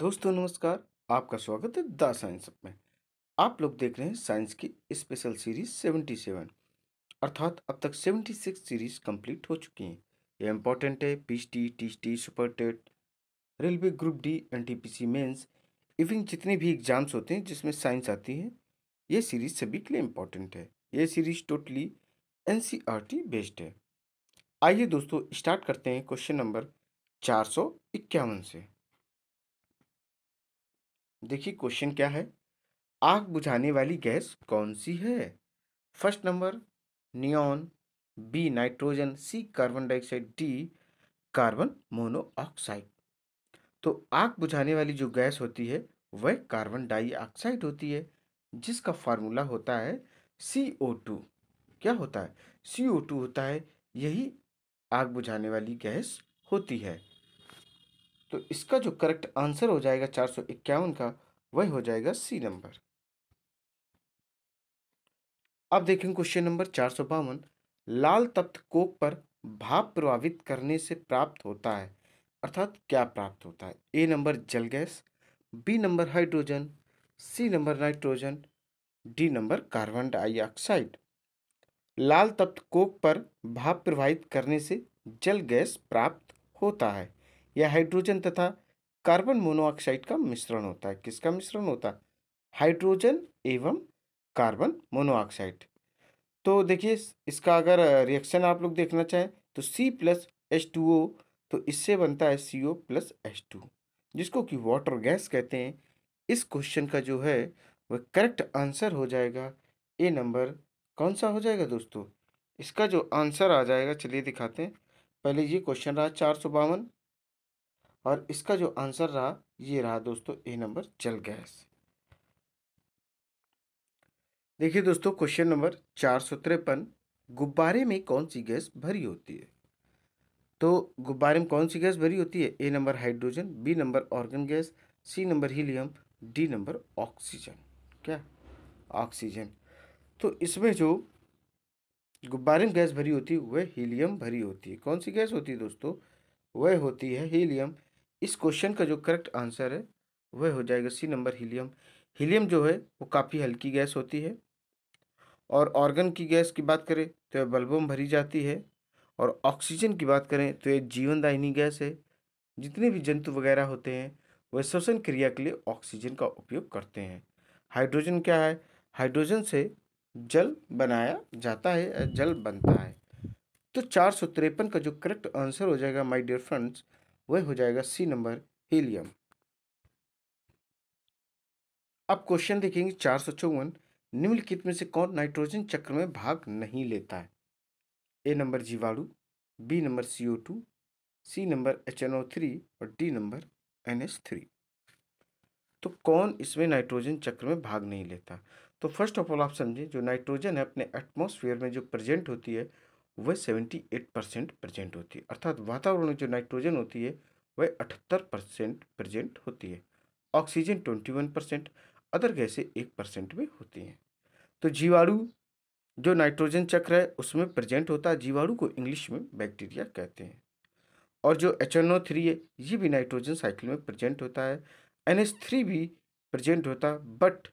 दोस्तों नमस्कार आपका स्वागत है द साइंस में आप लोग देख रहे हैं साइंस की स्पेशल सीरीज 77 अर्थात अब तक 76 सीरीज कंप्लीट हो चुकी हैं यह इम्पॉर्टेंट है PhD THD super TET railway group D NTPC mains even जितने भी एग्जाम्स होते हैं जिसमें साइंस आती है ये सीरीज सभी के लिए इंपॉर्टेंट है ये सीरीज टोटली एन बेस्ड है आइए दोस्तों स्टार्ट करते हैं क्वेश्चन नंबर चार से देखिए क्वेश्चन क्या है आग बुझाने वाली गैस कौन सी है first number neon B nitrogen C carbon dioxide D carbon monoxide तो आग बुझाने वाली जो गैस होती है वह कार्बन डाइऑक्साइड होती है जिसका फार्मूला होता है सी ओ टू क्या होता है सी ओ टू होता है यही आग बुझाने वाली गैस होती है तो इसका जो करेक्ट आंसर हो जाएगा चार सौ इक्यावन का वही हो जाएगा सी नंबर अब देखें क्वेश्चन नंबर चार सौ बावन लाल तप्त कोक पर भाप प्रभावित करने से प्राप्त होता है अर्थात क्या प्राप्त होता है ए नंबर जल gas B number hydrogen C number nitrogen D number carbon dioxide लाल तप्त कोक पर भाप प्रभावित करने से जल गैस प्राप्त होता है यह हाइड्रोजन तथा कार्बन मोनोऑक्साइड का मिश्रण होता है किसका मिश्रण होता है हाइड्रोजन एवं कार्बन मोनोऑक्साइड तो देखिए इसका अगर रिएक्शन आप लोग देखना चाहें तो C plus H two O तो इससे बनता है C O plus H two जिसको कि वाटर गैस कहते हैं इस क्वेश्चन का जो है वह करेक्ट आंसर हो जाएगा ए नंबर कौन सा हो जाएगा दोस्तों इसका जो आंसर आ जाएगा चलिए दिखाते हैं पहले ये क्वेश्चन रहा चार सौ बावन और इसका जो आंसर रहा ये रहा दोस्तों ए नंबर जल गैस देखिए दोस्तों क्वेश्चन नंबर चार सौ तिरपन गुब्बारे में कौन सी गैस भरी होती है तो गुब्बारे में कौन सी गैस भरी होती है A number hydrogen B number argon gas C number helium D number oxygen क्या ऑक्सीजन तो इसमें जो गुब्बारे में गैस भरी होती है वह हीलियम भरी होती है कौन सी गैस होती है दोस्तों वह होती है हीलियम इस क्वेश्चन का जो करेक्ट आंसर है वह हो जाएगा सी नंबर हीलियम हीलियम जो है वो काफ़ी हल्की गैस होती है और ऑर्गन की गैस की बात करें तो यह बल्बों में भरी जाती है और ऑक्सीजन की बात करें तो यह जीवनदायिनी गैस है जितने भी जंतु वगैरह होते हैं वह श्वसन क्रिया के लिए ऑक्सीजन का उपयोग करते हैं हाइड्रोजन क्या है हाइड्रोजन से जल बनाया जाता है जल बनता है तो चार सौ तिरपन का जो करेक्ट आंसर हो जाएगा माय डियर फ्रेंड्स वह हो जाएगा सी नंबर हीलियम अब क्वेश्चन देखेंगे चार सौ चौवन निम्नलिखित में से कौन नाइट्रोजन चक्र में भाग नहीं लेता है ए नंबर जीवाणु B number C O two C number H N O three और D number N H three तो कौन इसमें नाइट्रोजन चक्र में भाग नहीं लेता तो फर्स्ट ऑफ ऑल आप समझें जो नाइट्रोजन है अपने एटमॉस्फेयर में जो प्रेजेंट होती है वह सेवेंटी एट परसेंट प्रजेंट होती है अर्थात वातावरण में जो नाइट्रोजन होती है वह अठहत्तर परसेंट प्रजेंट होती है oxygen twenty one percent other गैसें एक परसेंट में होती हैं तो जीवाणु जो नाइट्रोजन चक्र है उसमें प्रजेंट होता है जीवाणु को इंग्लिश में बैक्टीरिया कहते हैं और जो एच एन ओ थ्री है ये भी नाइट्रोजन साइकिल में प्रजेंट होता है एन एस थ्री भी प्रजेंट होता बट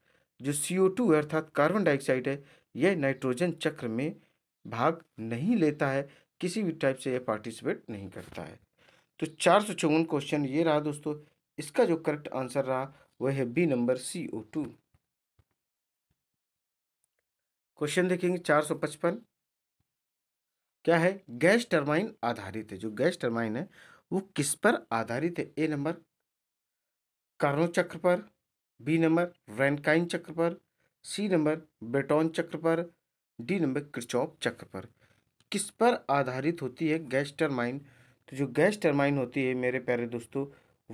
जो सी ओ टू है अर्थात कार्बन डाइऑक्साइड है यह नाइट्रोजन चक्र में भाग नहीं लेता है किसी भी टाइप से यह पार्टिसिपेट नहीं करता है तो चार सौ चौवन क्वेश्चन ये रहा दोस्तों इसका जो करेक्ट आंसर रहा वह है B number C O two question देखेंगे चार सौ पचपन क्या है गैस टर्माइन आधारित है जो गैस टर्माइन है वो किस पर आधारित है ए नंबर कार्नो चक्र पर बी नंबर रैनकाइन चक्र पर सी नंबर बेटोन चक्र पर डी नंबर क्रिचॉप चक्र पर किस पर आधारित होती है गैस टर्माइन तो जो गैस टर्माइन होती है मेरे प्यारे दोस्तों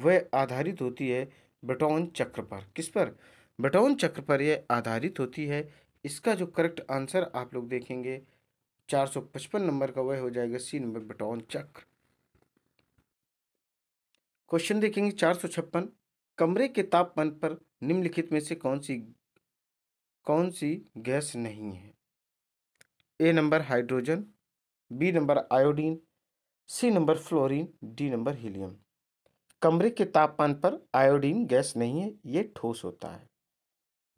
वह आधारित होती है बटौन चक्र पर किस पर बटौन चक्र पर यह आधारित होती है इसका जो करेक्ट आंसर आप लोग देखेंगे चार सौ पचपन नंबर का वह हो जाएगा सी नंबर बटौन चक्र क्वेश्चन देखेंगे चार सौ छप्पन कमरे के तापमान पर निम्नलिखित में से कौन सी कौन सी गैस नहीं है A number hydrogen B number iodine C number fluorine D number helium कमरे के तापमान पर आयोडीन गैस नहीं है ये ठोस होता है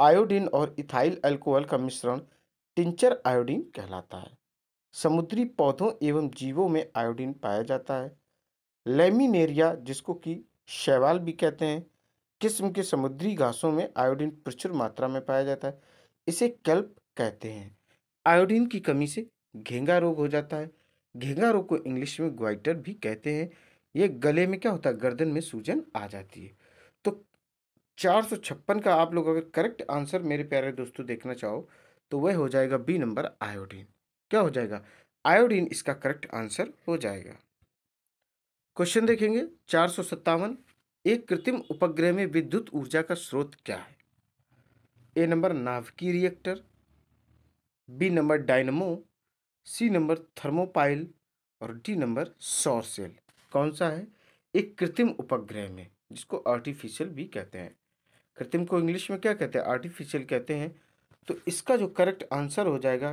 आयोडीन और इथाइल अल्कोहल का मिश्रण टिंचर आयोडीन कहलाता है समुद्री पौधों एवं जीवों में आयोडीन पाया जाता है लेमिनेरिया जिसको कि शैवाल भी कहते हैं किस्म के समुद्री घासों में आयोडीन प्रचुर मात्रा में पाया जाता है इसे कल्प कहते हैं आयोडीन की कमी से घेंगा रोग हो जाता है घेंगा रोग को इंग्लिश में ग्वाइटर भी कहते हैं ये गले में क्या होता है गर्दन में सूजन आ जाती है तो चार सौ छप्पन का आप लोग अगर करेक्ट आंसर मेरे प्यारे दोस्तों देखना चाहो तो वह हो जाएगा बी नंबर आयोडीन क्या हो जाएगा आयोडीन इसका करेक्ट आंसर हो जाएगा क्वेश्चन देखेंगे चार सौ सत्तावन एक कृत्रिम उपग्रह में विद्युत ऊर्जा का स्रोत क्या है ए नंबर नाभिकीय reactor B number dynamo C number thermopile और डी नंबर सौर सेल कौन सा है एक कृत्रिम उपग्रह में जिसको आर्टिफिशियल भी कहते हैं कृत्रिम को इंग्लिश में क्या कहते हैं आर्टिफिशियल कहते हैं तो इसका जो करेक्ट आंसर हो जाएगा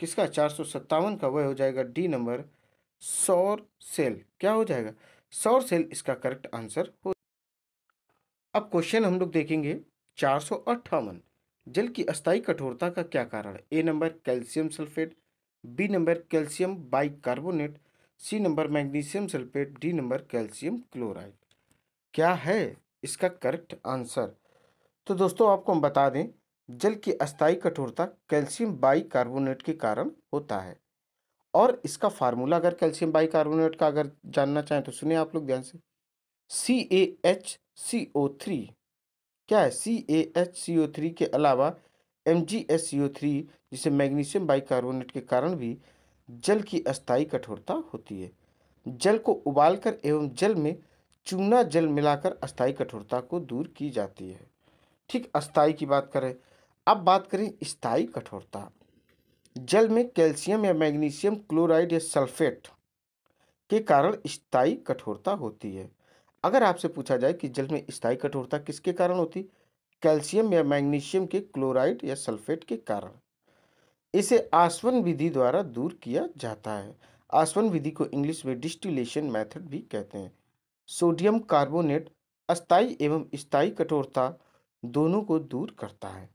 किसका चार सौ सत्तावन का वह हो जाएगा डी नंबर सौर सेल क्या हो जाएगा सौर सेल इसका करेक्ट आंसर हो अब क्वेश्चन हम लोग देखेंगे चार सौ अट्ठावन जल की अस्थायी कठोरता का क्या कारण A number calcium sulphate B number calcium by bicarbonate C number magnesium sulphate D number calcium chloride क्या है इसका करेक्ट आंसर तो दोस्तों आपको हम बता दें जल की अस्थायी कठोरता कैल्शियम बाई कार्बोनेट के कारण होता है और इसका फार्मूला अगर कैल्शियम बाई कार्बोनेट का अगर जानना चाहें तो सुनिए आप लोग ध्यान से सी ए एच सी ओ थ्री क्या है सी ए एच सी ओ थ्री के अलावा M G S C O three जिसे मैग्नीशियम बाइकार्बोनेट के कारण भी जल की अस्थायी कठोरता होती है जल को उबालकर एवं जल में चूना जल मिलाकर अस्थायी कठोरता को दूर की जाती है ठीक अस्थाई की बात करें अब बात करें स्थायी कठोरता जल में कैल्शियम या मैग्नीशियम क्लोराइड या सल्फेट के कारण स्थायी कठोरता होती है अगर आपसे पूछा जाए कि जल में स्थायी कठोरता किसके कारण होती कैल्शियम या मैग्नीशियम के क्लोराइड या सल्फेट के कारण इसे आसवन विधि द्वारा दूर किया जाता है आसवन विधि को इंग्लिश में डिस्टिलेशन मेथड भी कहते हैं सोडियम कार्बोनेट अस्थाई एवं स्थायी कठोरता दोनों को दूर करता है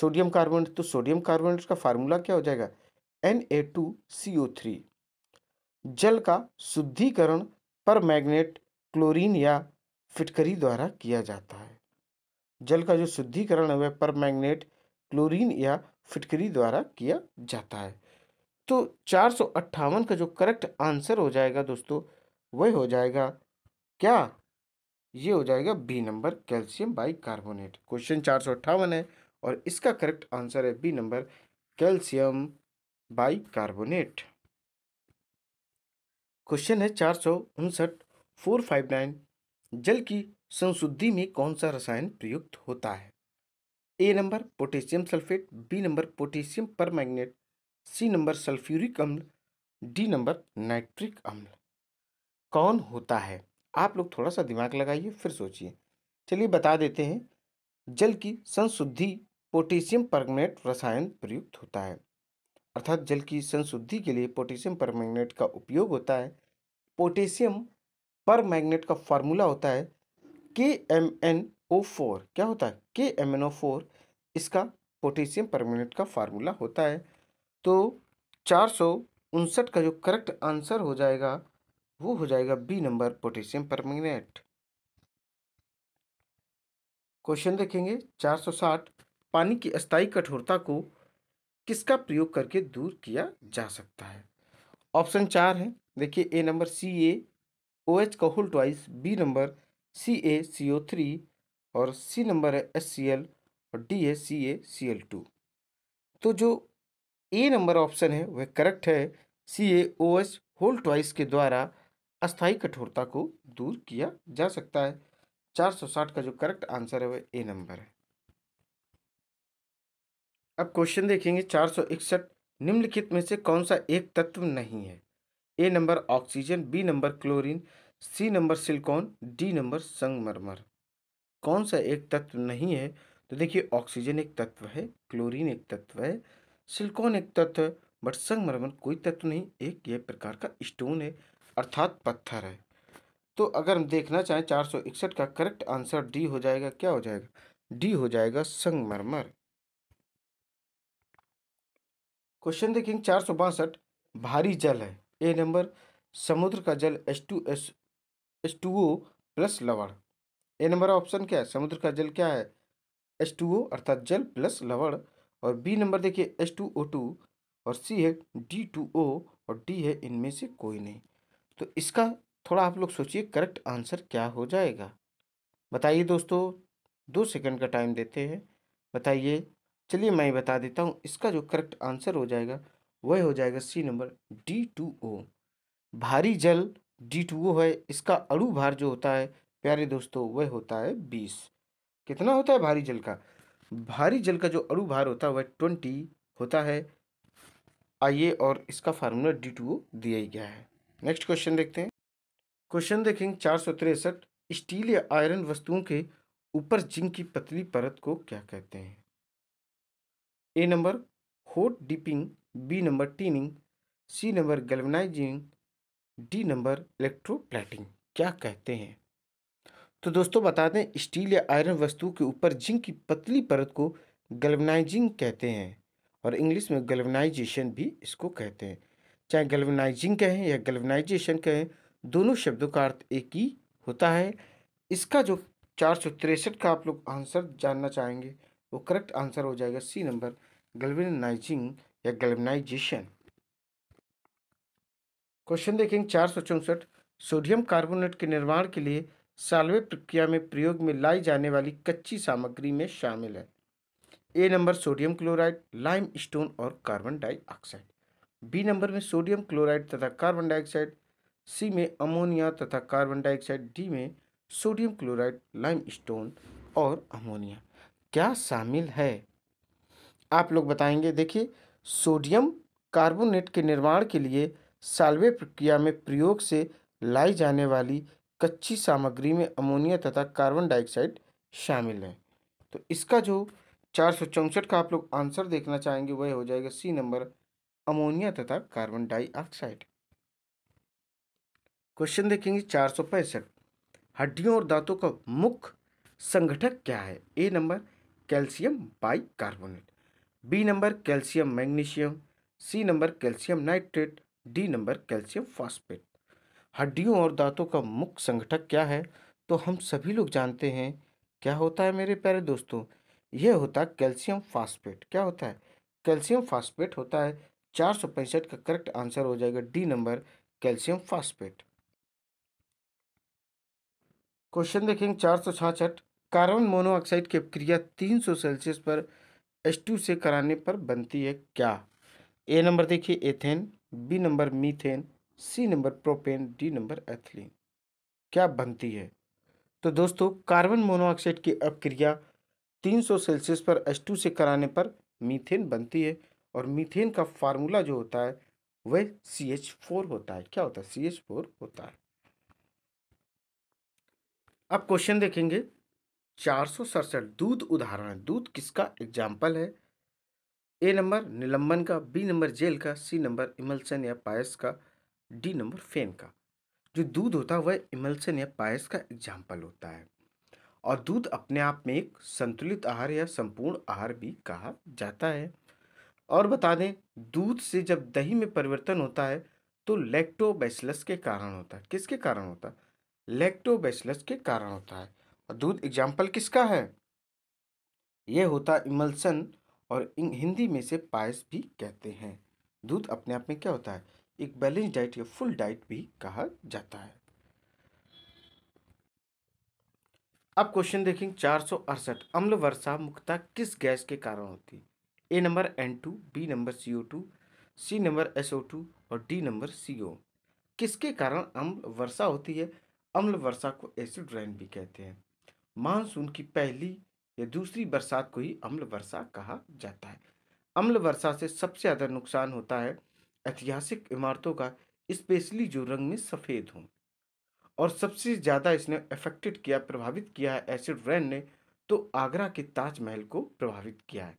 सोडियम कार्बोनेट तो सोडियम कार्बोनेट का फार्मूला क्या हो जाएगा N A two C O three जल का शुद्धिकरण पर मैग्नेट क्लोरीन या फिटकरी द्वारा किया जाता है जल का जो शुद्धिकरण है वह पर मैग्नेट क्लोरीन या फिटकरी द्वारा किया जाता है तो चार सौ अट्ठावन का जो करेक्ट आंसर हो जाएगा दोस्तों वह हो जाएगा क्या ये हो जाएगा B number calcium by carbonate question चार सौ अट्ठावन है और इसका करेक्ट आंसर है B number calcium by carbonate question है चार सौ उनसठ फोर फाइव नाइन जल की संशुद्धि में कौन सा रसायन प्रयुक्त होता है A number potassium sulphate B number potassium पर सी नंबर सल्फ्यूरिक अम्ल डी नंबर नाइट्रिक अम्ल कौन होता है आप लोग थोड़ा सा दिमाग लगाइए फिर सोचिए चलिए बता देते हैं जल की संशुद्धि पोटेशियम परमैग्नेट रसायन प्रयुक्त होता है अर्थात जल की संशुद्धि के लिए पोटेशियम परमैग्नेट का उपयोग होता है पोटेशियम पर मैग्नेट का फार्मूला होता है K M N O four क्या होता है K M N O four इसका पोटेशियम परमैंगनेट का फार्मूला होता है तो चार सौ उनसठ का जो करेक्ट आंसर हो जाएगा वो हो जाएगा B number potassium permanganate question देखेंगे चार सौ साठ पानी की अस्थायी कठोरता को किसका प्रयोग करके दूर किया जा सकता है ऑप्शन चार है देखिए A number C A O H का whole twice B number C A C O three और सी नंबर है एस सी एल और डी है C A C L two तो जो ए नंबर ऑप्शन है वह करेक्ट है C A O H whole twice के द्वारा अस्थाई कठोरता को दूर किया जा सकता है चार सौ साठ का जो करेक्ट आंसर है वह ए नंबर है अब क्वेश्चन देखेंगे चार सौ इकसठ निम्नलिखित में से कौन सा एक तत्व नहीं है A number oxygen B number chlorine C number silicon D number संगमरमर कौन सा एक तत्व नहीं है तो देखिए ऑक्सीजन एक तत्व है क्लोरीन एक तत्व है सिलिकॉन एक तत्व है बट संगमरमर कोई तत्व नहीं एक यह प्रकार का स्टोन है अर्थात पत्थर है तो अगर हम देखना चाहें चार सौ इकसठ का करेक्ट आंसर डी हो जाएगा क्या हो जाएगा डी हो जाएगा संगमरमर क्वेश्चन देखेंगे चार सौ बासठ भारी जल है ए नंबर समुद्र का जल H two S H two O plus लवण ए नंबर ऑप्शन क्या है समुद्र का जल क्या है एच टू ओ अर्थात जल प्लस लवण और बी नंबर देखिए एच टू ओ टू और सी है डी टू ओ और डी है इनमें से कोई नहीं तो इसका थोड़ा आप लोग सोचिए करेक्ट आंसर क्या हो जाएगा बताइए दोस्तों दो सेकंड का टाइम देते हैं बताइए चलिए मैं बता देता हूँ इसका जो करेक्ट आंसर हो जाएगा वह हो जाएगा C number D two O भारी जल डी टू ओ है इसका अणु भार जो होता है प्यारे दोस्तों वह होता है बीस कितना होता है भारी जल का भारी जल का जो अणु भार होता है वह ट्वेंटी होता है आइए और इसका फार्मूला डी टू ओ दिया ही गया है नेक्स्ट क्वेश्चन देखते हैं क्वेश्चन देखेंगे चार सौ तिरसठ स्टील या आयरन वस्तुओं के ऊपर जिंक की पतली परत को क्या कहते हैं A number hot dipping B number tinning C number galvanising D number electroplating क्या कहते हैं तो दोस्तों बता दें स्टील या आयरन वस्तु के ऊपर जिंक की पतली परत को गल्वनाइजिंग कहते हैं और इंग्लिश में गल्वनाइजेशन भी इसको कहते हैं चाहे गल्वनाइजिंग कहें या गल्वनाइजेशन कहें दोनों शब्दों का अर्थ एक ही होता है इसका जो चार सौ तिरसठ का आप लोग आंसर जानना चाहेंगे वो करेक्ट आंसर हो जाएगा सी नंबर गल्वनाइजिंग या गलमनाइजेशन क्वेश्चन देखेंगे चार सौ चौंसठ सोडियम कार्बोनेट के निर्माण के लिए सालवे प्रक्रिया में प्रयोग में लाई जाने वाली कच्ची सामग्री में शामिल है A number sodium chloride limestone और कार्बन डाइऑक्साइड बी नंबर में सोडियम क्लोराइड तथा कार्बन डाइऑक्साइड सी में अमोनिया तथा कार्बन डाइऑक्साइड डी में सोडियम क्लोराइड लाइम स्टोन और अमोनिया क्या शामिल है आप लोग बताएंगे देखिए सोडियम कार्बोनेट के निर्माण के लिए साल्वे प्रक्रिया में प्रयोग से लाई जाने वाली कच्ची सामग्री में अमोनिया तथा कार्बन डाइऑक्साइड शामिल है तो इसका जो चार सौ चौंसठ का आप लोग आंसर देखना चाहेंगे वह हो जाएगा सी नंबर अमोनिया तथा कार्बन डाइऑक्साइड क्वेश्चन देखेंगे चार सौ पैंसठ हड्डियों और दांतों का मुख्य संगठक क्या है A number calcium by carbonate B number calcium magnesium C number calcium nitrate D number calcium phosphate हड्डियों और दांतों का मुख्य संगठक क्या है तो हम सभी लोग जानते हैं क्या होता है मेरे प्यारे दोस्तों यह होता है कैल्शियम फास्फेट क्या होता है कैल्शियम फास्फेट होता है चार सौ पैंसठ का करेक्ट आंसर हो जाएगा D number calcium phosphate question देखेंगे चार सौ छाछठ कार्बन मोनोऑक्साइड की क्रिया तीन सौ सेल्सियस पर एच टू से कराने पर बनती है क्या ए नंबर देखिए ethane B number methane C number propane D number ethylene क्या बनती है तो दोस्तों कार्बन मोनोऑक्साइड की अपक्रिया 300 सेल्सियस पर टू से कराने पर मीथेन बनती है और मीथेन का फार्मूला जो होता है वह सी एच फोर होता है क्या होता है सी एच फोर होता है अब क्वेश्चन देखेंगे चार सौ सड़सठ दूध उदाहरण है दूध किसका एग्जाम्पल है ए नंबर निलंबन का बी नंबर जेल का सी नंबर इमल्सन या पायस का डी नंबर फेन का जो दूध होता है वह इमल्सन या पायस का एग्जाम्पल होता है और दूध अपने आप में एक संतुलित आहार या संपूर्ण आहार भी कहा जाता है और बता दें दूध से जब दही में परिवर्तन होता है तो लेक्टोबैसलस के कारण होता है किसके कारण होता है लैक्टोबैसलस के कारण होता है और दूध एग्जाम्पल किसका है यह होता इमल्सन और हिंदी में से पायस भी कहते हैं दूध अपने आप में क्या होता है एक बैलेंस डाइट या फुल डाइट भी कहा जाता है अब क्वेश्चन देखेंगे चार सौ अड़सठ अम्ल वर्षा मुक्ता किस गैस के कारण होती है A number N two B number C O two C number S O two और डी नंबर सी ओ किसके कारण अम्ल वर्षा होती है अम्ल वर्षा को एसिड रेन भी कहते हैं मानसून की पहली या दूसरी बरसात को ही अम्ल वर्षा कहा जाता है अम्ल वर्षा से सबसे ज़्यादा नुकसान होता है ऐतिहासिक इमारतों का स्पेशली जो रंग में सफ़ेद हों और सबसे ज़्यादा इसने अफेक्टेड किया प्रभावित किया है एसिड रेन ने तो आगरा के ताजमहल को प्रभावित किया है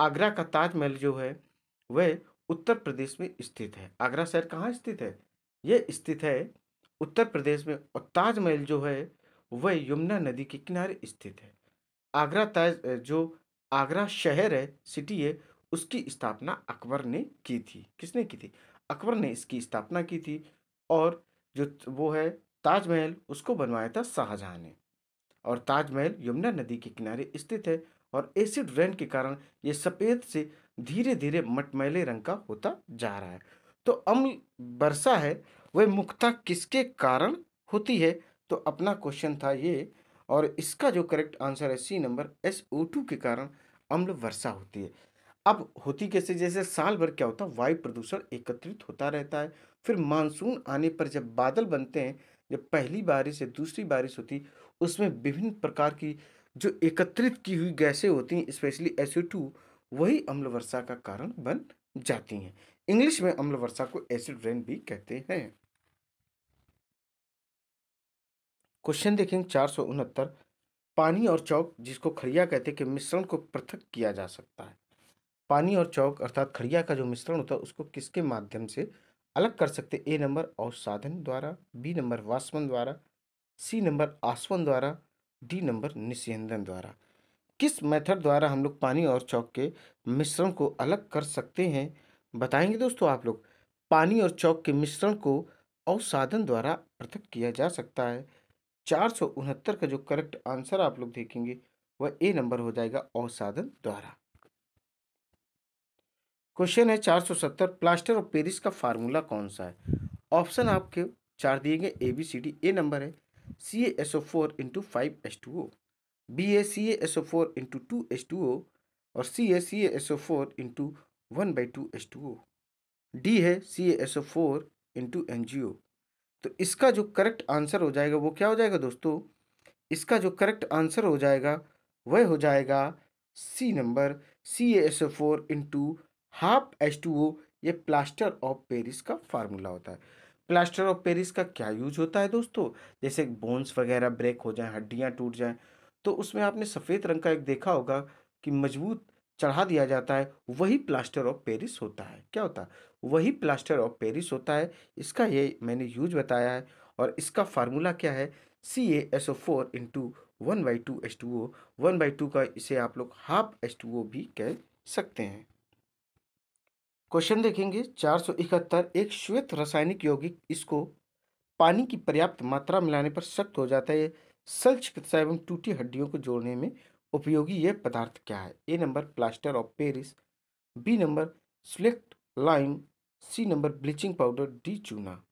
आगरा का ताजमहल जो है वह उत्तर प्रदेश में स्थित है आगरा शहर कहाँ स्थित है यह स्थित है उत्तर प्रदेश में और ताजमहल जो है वह यमुना नदी के किनारे स्थित है आगरा ताज जो आगरा शहर है सिटी है उसकी स्थापना अकबर ने की थी किसने की थी अकबर ने इसकी स्थापना की थी और जो वो है ताजमहल उसको बनवाया था शाहजहाँ ने और ताजमहल यमुना नदी के किनारे स्थित है और एसिड रेन के कारण ये सफ़ेद से धीरे धीरे मटमैले रंग का होता जा रहा है तो अम्ल वर्षा है वह मुख्यतः किसके कारण होती है तो अपना क्वेश्चन था ये और इसका जो करेक्ट आंसर है C number S O two के कारण अम्ल वर्षा होती है अब होती कैसे जैसे साल भर क्या होता है वायु प्रदूषण एकत्रित होता रहता है फिर मानसून आने पर जब बादल बनते हैं जब पहली बारिश या दूसरी बारिश होती उसमें विभिन्न प्रकार की जो एकत्रित की हुई गैसें होती हैं स्पेशली एस टू वही अम्ल वर्षा का कारण बन जाती हैं इंग्लिश में अम्ल वर्षा को एसिड रेन भी कहते हैं क्वेश्चन देखेंगे चार सौ उनहत्तर पानी और चौक जिसको खरिया कहते हैं कि मिश्रण को पृथक किया जा सकता है पानी और चौक अर्थात खरिया का जो मिश्रण होता है उसको किसके माध्यम से अलग कर सकते ए नंबर औसाधन द्वारा बी नंबर वासवन द्वारा सी नंबर आसवन द्वारा डी नंबर निस्यंदन द्वारा किस मेथड द्वारा हम लोग पानी और चौक के मिश्रण को अलग कर सकते हैं बताएंगे दोस्तों आप लोग पानी और चौक के मिश्रण को औसाधन द्वारा पृथक किया जा सकता है चार सौ उनहत्तर का जो करेक्ट आंसर आप लोग देखेंगे वह ए नंबर हो जाएगा औसाधन द्वारा क्वेश्चन है चार सौ सत्तर प्लास्टर ऑफ पेरिस का फार्मूला कौन सा है ऑप्शन आपके चार दिए गए A B C D A number है C S O four into five S two O B A C S O four into two S two O और C A C S O four into one by two S two O D है C S O four into N G O तो इसका जो correct answer हो जाएगा वो क्या हो जाएगा दोस्तों इसका जो करेक्ट आंसर हो जाएगा वह हो जाएगा C number C S O four into half H two O ये प्लास्टर ऑफ पेरिस का फार्मूला होता है प्लास्टर ऑफ पेरिस का क्या यूज होता है दोस्तों जैसे बोन्स वगैरह ब्रेक हो जाए हड्डियाँ टूट जाएँ तो उसमें आपने सफ़ेद रंग का एक देखा होगा कि मजबूत चढ़ा दिया जाता है वही प्लास्टर ऑफ पेरिस होता है क्या होता है वही प्लास्टर ऑफ पेरिस होता है इसका ये मैंने यूज बताया है और इसका फार्मूला क्या है C A S O four into one by two S two O one by two का इसे आप लोग हाफ एस टू ओ भी कह सकते हैं क्वेश्चन देखेंगे चार सौ इकहत्तर एक श्वेत रासायनिक यौगिक इसको पानी की पर्याप्त मात्रा मिलाने पर सख्त हो जाता है सल चिकित्सा एवं टूटी हड्डियों को जोड़ने में उपयोगी यह पदार्थ क्या है A number plaster of Paris B number slaked lime C number bleaching powder D चूना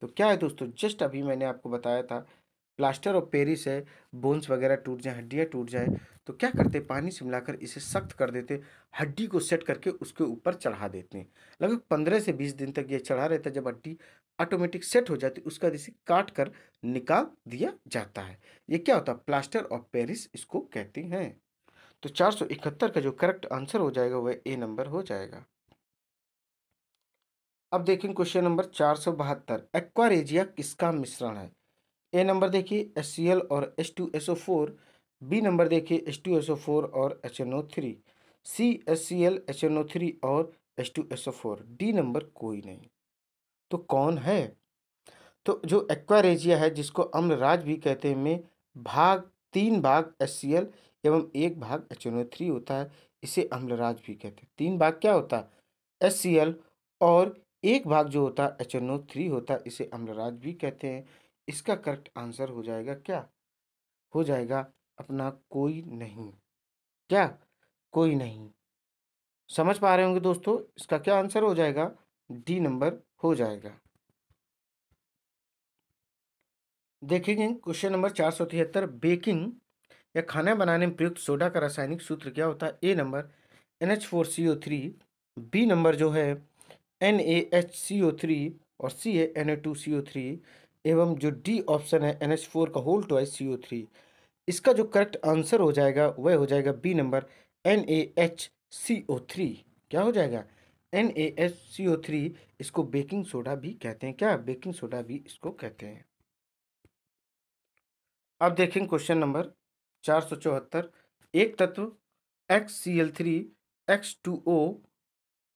तो क्या है दोस्तों जस्ट अभी मैंने आपको बताया था प्लास्टर ऑफ पेरिस है बोन्स वगैरह टूट जाए हड्डियाँ टूट जाए तो क्या करते पानी से मिलाकर इसे सख्त कर देते हड्डी को सेट करके उसके ऊपर चढ़ा देते हैं लगभग पंद्रह से बीस दिन तक ये चढ़ा रहता है जब हड्डी ऑटोमेटिक सेट हो जाती उसका जैसे काट कर निकाल दिया जाता है ये क्या होता है प्लास्टर ऑफ पेरिस इसको कहते हैं तो चार सौ इकहत्तर का जो करेक्ट आंसर हो जाएगा वह ए नंबर हो जाएगा अब देखें क्वेश्चन नंबर चार सौ बहत्तर एक्वारेजिया किसका मिश्रण है ए नंबर देखिए एस सी एल और S two S O four B number देखिए S two S O four और H N O three C S C L H N O three और S two S O four D number कोई नहीं तो कौन है तो जो एक्वारेजिया है जिसको अम्लराज भी कहते हैं में भाग तीन भाग एस सी एल एवं एक भाग एच एन ओ थ्री होता है इसे अम्लराज भी कहते हैं तीन भाग क्या होता है एस सी एल और एक भाग जो होता है एच एन ओ थ्री होता है इसे अम्लराज भी कहते हैं इसका करेक्ट आंसर हो जाएगा क्या हो जाएगा अपना कोई नहीं क्या कोई नहीं समझ पा रहे होंगे दोस्तों इसका क्या आंसर हो जाएगा डी नंबर हो जाएगा देखेंगे क्वेश्चन नंबर चार सौ तिहत्तर बेकिंग या खाना बनाने में प्रयुक्त सोडा का रासायनिक सूत्र क्या होता है A number N H four C O three B number जो है N A H C O three और सी है N A two C O three एवं जो डी ऑप्शन है एन एच फोर का whole twice C O three इसका जो करेक्ट आंसर हो जाएगा वह हो जाएगा B number N A H C O three क्या हो जाएगा N A H C O three इसको बेकिंग सोडा भी कहते हैं क्या बेकिंग सोडा भी इसको कहते हैं अब देखें क्वेश्चन नंबर चार सौ चौहत्तर एक तत्व X C L three X two O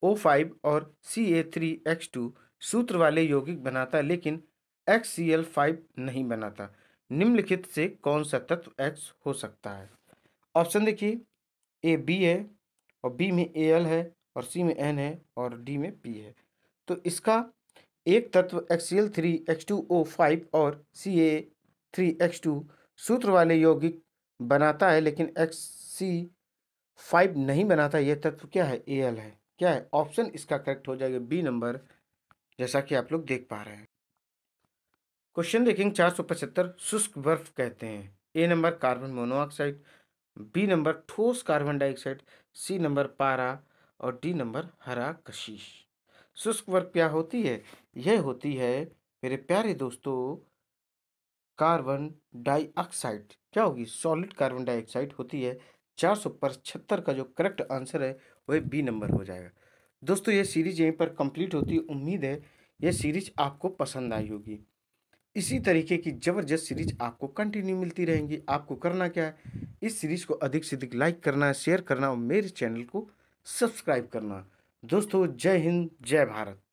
O five और C A three X two सूत्र वाले यौगिक बनाता लेकिन एक्स सी एल फाइव नहीं बनाता निम्नलिखित से कौन सा तत्व X हो सकता है ऑप्शन देखिए ए बी है और बी में ए एल है और सी में एन है और डी में पी है तो इसका एक तत्व X C L three X two O five और C A three X two सूत्र वाले यौगिक बनाता है लेकिन एक्स सी फाइव नहीं बनाता यह तत्व क्या है ए एल है क्या है ऑप्शन इसका करेक्ट हो जाएगा बी नंबर जैसा कि आप लोग देख पा रहे हैं क्वेश्चन देखेंगे चार सौ पचहत्तर शुष्क बर्फ कहते हैं A number carbon monoxide B number ठोस कार्बन डाइऑक्साइड सी नंबर पारा और डी नंबर हरा कशिश शुष्क बर्फ क्या होती है यह होती है मेरे प्यारे दोस्तों कार्बन डाइऑक्साइड क्या होगी सॉलिड कार्बन डाइऑक्साइड होती है चार सौ पचहत्तर का जो करेक्ट आंसर है वह बी नंबर हो जाएगा दोस्तों ये सीरीज यहीं पर कंप्लीट होती है उम्मीद है यह सीरीज आपको पसंद आई होगी इसी तरीके की ज़बरदस्त सीरीज आपको कंटिन्यू मिलती रहेंगी आपको करना क्या है इस सीरीज़ को अधिक से अधिक लाइक करना शेयर करना और मेरे चैनल को सब्सक्राइब करना दोस्तों जय हिंद जय भारत